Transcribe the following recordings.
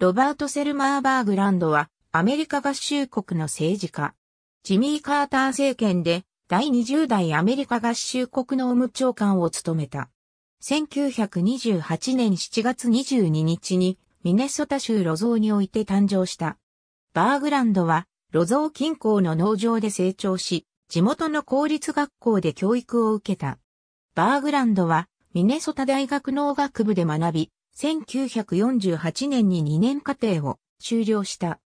ロバート・セルマーバーグランドは、アメリカ合衆国の政治家。ジミー・カーター政権で、第20代アメリカ合衆国の務長官を務めた。1928年7月22日に、ミネソタ州ロゾーにおいて誕生した。バーグランドは、ロゾー近郊の農場で成長し、地元の公立学校で教育を受けた。バーグランドは、ミネソタ大学農学部で学び、1948年に2年課程を終了した。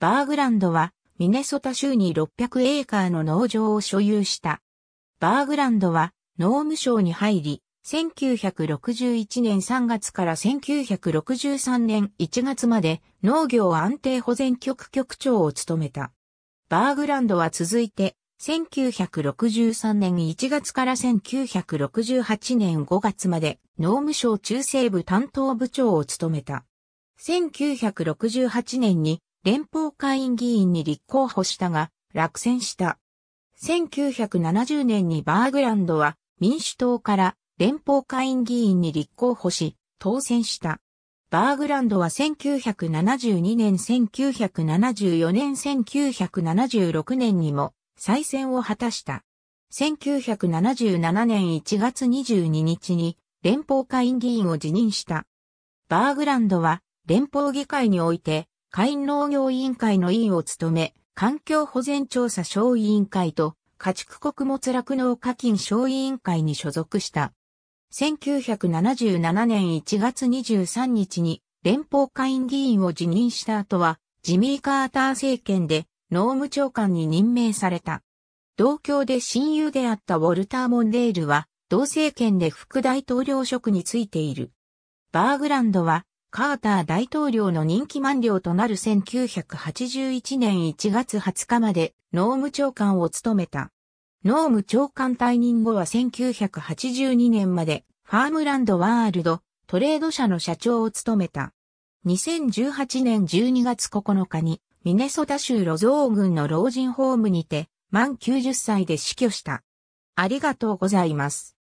バーグランドはミネソタ州に600エーカーの農場を所有した。バーグランドは農務省に入り、1961年3月から1963年1月まで農業安定保全局局長を務めた。バーグランドは続いて1963年1月から1968年5月まで農務省中西部担当部長を務めた。1968年に連邦会員議員に立候補したが落選した。1970年にバーグランドは民主党から連邦会員議員に立候補し当選した。バーグランドは1972年、1974年、1976年にも再選を果たした。1977年1月22日に連邦会院議員を辞任した。バーグランドは連邦議会において会員農業委員会の委員を務め、環境保全調査小委員会と家畜穀物酪農課金小委員会に所属した。1977年1月23日に連邦会院議員を辞任した後は、ジミー・カーター政権で農務長官に任命された。同郷で親友であったウォルター・モンレールは、同政権で副大統領職についている。バーグランドは、カーター大統領の任期満了となる1981年1月20日まで農務長官を務めた。農務長官退任後は1982年までファームランドワールドトレード社の社長を務めた。2018年12月9日にミネソタ州ロゾー郡の老人ホームにて、満90歳で死去した。ありがとうございます。